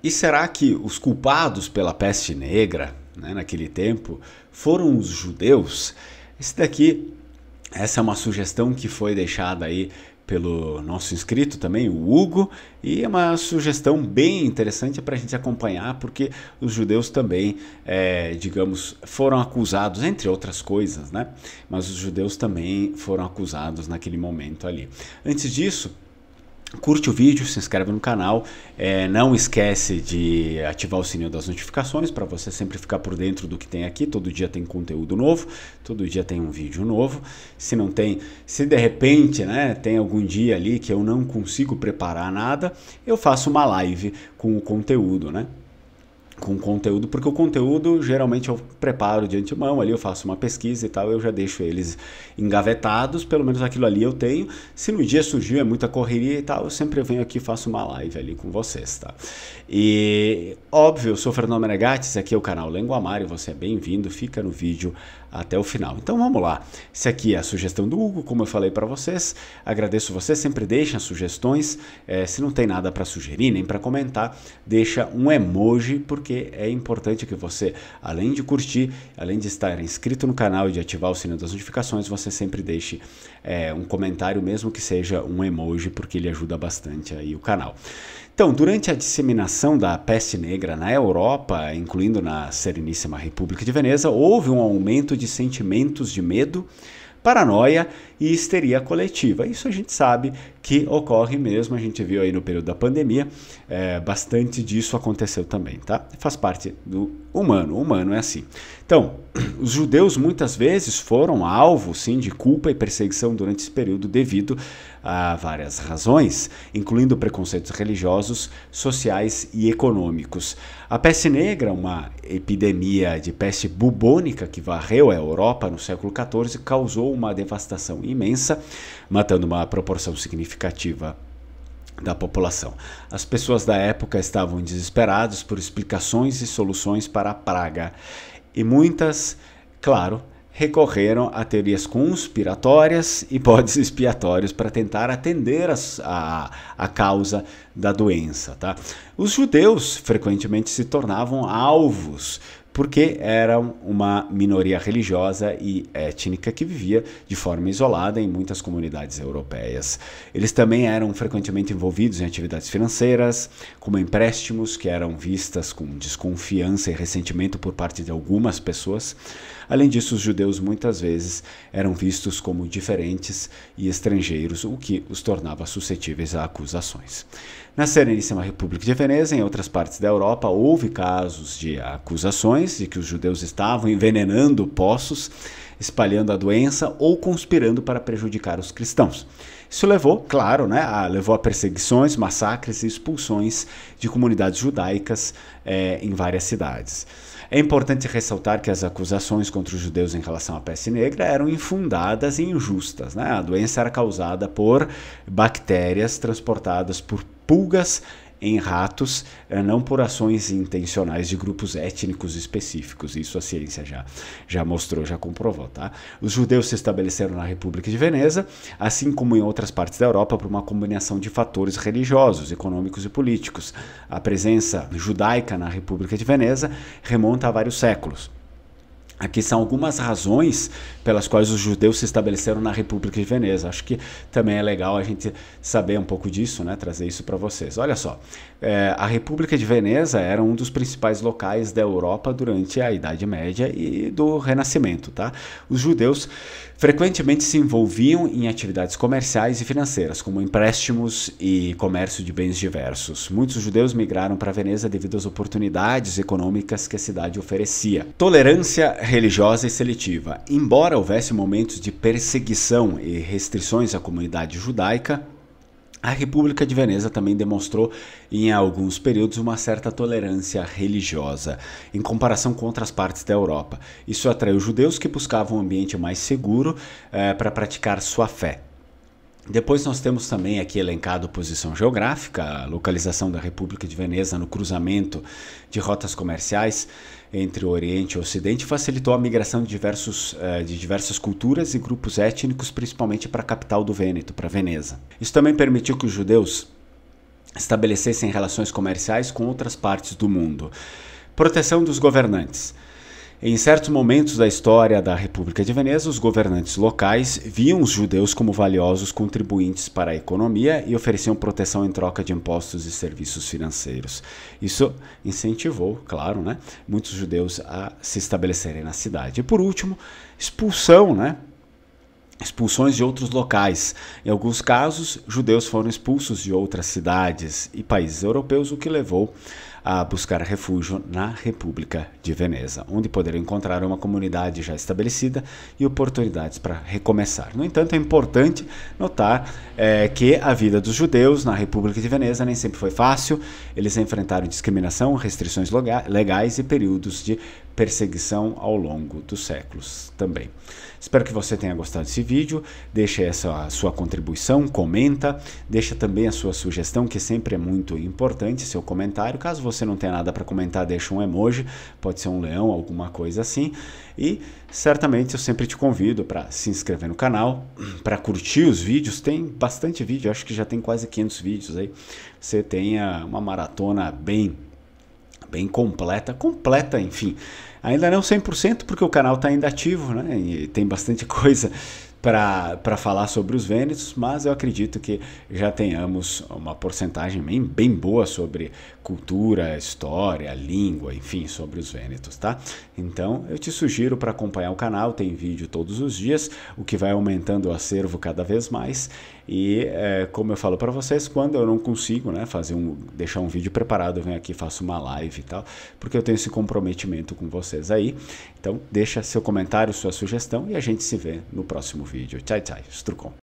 E será que os culpados pela peste negra, né, naquele tempo, foram os judeus? Esse daqui, essa é uma sugestão que foi deixada aí pelo nosso inscrito também, o Hugo, e é uma sugestão bem interessante para a gente acompanhar, porque os judeus também, é, digamos, foram acusados, entre outras coisas, né? Mas os judeus também foram acusados naquele momento ali. Antes disso, Curte o vídeo, se inscreve no canal, é, não esquece de ativar o sininho das notificações para você sempre ficar por dentro do que tem aqui. Todo dia tem conteúdo novo, todo dia tem um vídeo novo. Se não tem, se de repente né, tem algum dia ali que eu não consigo preparar nada, eu faço uma live com o conteúdo, né? com conteúdo, porque o conteúdo geralmente eu preparo de antemão, ali eu faço uma pesquisa e tal, eu já deixo eles engavetados, pelo menos aquilo ali eu tenho. Se no dia surgiu, é muita correria e tal, eu sempre venho aqui e faço uma live ali com vocês, tá? E óbvio, eu sou Fernando Menegatti, esse aqui é o canal e você é bem-vindo, fica no vídeo até o final. Então vamos lá. Esse aqui é a sugestão do Hugo, como eu falei para vocês. Agradeço você sempre deixem sugestões. É, se não tem nada para sugerir nem para comentar, deixa um emoji, porque é importante que você, além de curtir, além de estar inscrito no canal e de ativar o sininho das notificações, você sempre deixe é, um comentário, mesmo que seja um emoji, porque ele ajuda bastante aí o canal. Então, durante a disseminação da peste negra na Europa, incluindo na Sereníssima República de Veneza, houve um aumento de sentimentos de medo, paranoia e histeria coletiva. Isso a gente sabe que ocorre mesmo, a gente viu aí no período da pandemia, é, bastante disso aconteceu também, tá? Faz parte do humano, o humano é assim. Então, os judeus muitas vezes foram alvo, sim, de culpa e perseguição durante esse período devido Há várias razões, incluindo preconceitos religiosos, sociais e econômicos. A peste negra, uma epidemia de peste bubônica que varreu a Europa no século XIV, causou uma devastação imensa, matando uma proporção significativa da população. As pessoas da época estavam desesperadas por explicações e soluções para a praga, e muitas, claro, recorreram a teorias conspiratórias, bodes expiatórios para tentar atender a, a, a, causa da doença. Tá? Os judeus frequentemente se tornavam alvos porque eram uma minoria religiosa e étnica que vivia de forma isolada em muitas comunidades europeias. Eles também eram frequentemente envolvidos em atividades financeiras, como empréstimos, que eram vistas com desconfiança e ressentimento por parte de algumas pessoas. Além disso, os judeus muitas vezes eram vistos como diferentes e estrangeiros, o que os tornava suscetíveis a acusações. Na Sereníssima República de Veneza, em outras partes da Europa, houve casos de acusações de que os judeus estavam envenenando poços, espalhando a doença ou conspirando para prejudicar os cristãos. Isso levou, claro, né, a, levou a perseguições, massacres e expulsões de comunidades judaicas é, em várias cidades. É importante ressaltar que as acusações contra os judeus em relação à peste negra eram infundadas e injustas. Né? A doença era causada por bactérias transportadas por pulgas em ratos, eh, não por ações intencionais de grupos étnicos específicos. Isso a ciência já, já mostrou, já comprovou. Tá? Os judeus se estabeleceram na República de Veneza, assim como em outras partes da Europa, por uma combinação de fatores religiosos, econômicos e políticos. A presença judaica na República de Veneza remonta a vários séculos. Aqui são algumas razões pelas quais os judeus se estabeleceram na República de Veneza. Acho que também é legal a gente saber um pouco disso, né? trazer isso para vocês. Olha só, é, a República de Veneza era um dos principais locais da Europa durante a Idade Média e do Renascimento. Tá? Os judeus frequentemente se envolviam em atividades comerciais e financeiras, como empréstimos e comércio de bens diversos. Muitos judeus migraram para Veneza devido às oportunidades econômicas que a cidade oferecia. Tolerância religiosa e seletiva. Embora houvesse momentos de perseguição e restrições à comunidade judaica, a República de Veneza também demonstrou, em alguns períodos, uma certa tolerância religiosa, em comparação com outras partes da Europa. Isso atraiu judeus que buscavam um ambiente mais seguro eh, para praticar sua fé. Depois nós temos também aqui elencado posição geográfica, a localização da República de Veneza no cruzamento de rotas comerciais entre o Oriente e o Ocidente facilitou a migração de, diversos, eh, de diversas culturas e grupos étnicos, principalmente para a capital do Vêneto, para Veneza. Isso também permitiu que os judeus estabelecessem relações comerciais com outras partes do mundo. Proteção dos governantes. Em certos momentos da história da República de Veneza, os governantes locais viam os judeus como valiosos contribuintes para a economia e ofereciam proteção em troca de impostos e serviços financeiros. Isso incentivou, claro, né, muitos judeus a se estabelecerem na cidade. E por último, expulsão, né, expulsões de outros locais. Em alguns casos, judeus foram expulsos de outras cidades e países europeus, o que levou a buscar refúgio na República de Veneza, onde poderão encontrar uma comunidade já estabelecida e oportunidades para recomeçar. No entanto, é importante notar é, que a vida dos judeus na República de Veneza nem sempre foi fácil, eles enfrentaram discriminação, restrições legais e períodos de perseguição ao longo dos séculos também. Espero que você tenha gostado desse vídeo, deixe essa sua contribuição, comenta, deixa também a sua sugestão, que sempre é muito importante, seu comentário, caso você você não tem nada para comentar, deixa um emoji, pode ser um leão, alguma coisa assim. E certamente eu sempre te convido para se inscrever no canal, para curtir os vídeos, tem bastante vídeo, acho que já tem quase 500 vídeos aí. Você tenha uma maratona bem bem completa, completa, enfim. Ainda não 100% porque o canal está ainda ativo, né? E tem bastante coisa para falar sobre os Vênetos, mas eu acredito que já tenhamos uma porcentagem bem, bem boa sobre cultura, história, língua, enfim, sobre os Vênetos, tá? Então eu te sugiro para acompanhar o canal, tem vídeo todos os dias, o que vai aumentando o acervo cada vez mais. E é, como eu falo para vocês, quando eu não consigo né, fazer um, deixar um vídeo preparado, eu venho aqui faço uma live e tal, porque eu tenho esse comprometimento com vocês aí. Então deixa seu comentário, sua sugestão e a gente se vê no próximo vídeo. Tchau, tchau. Strucon.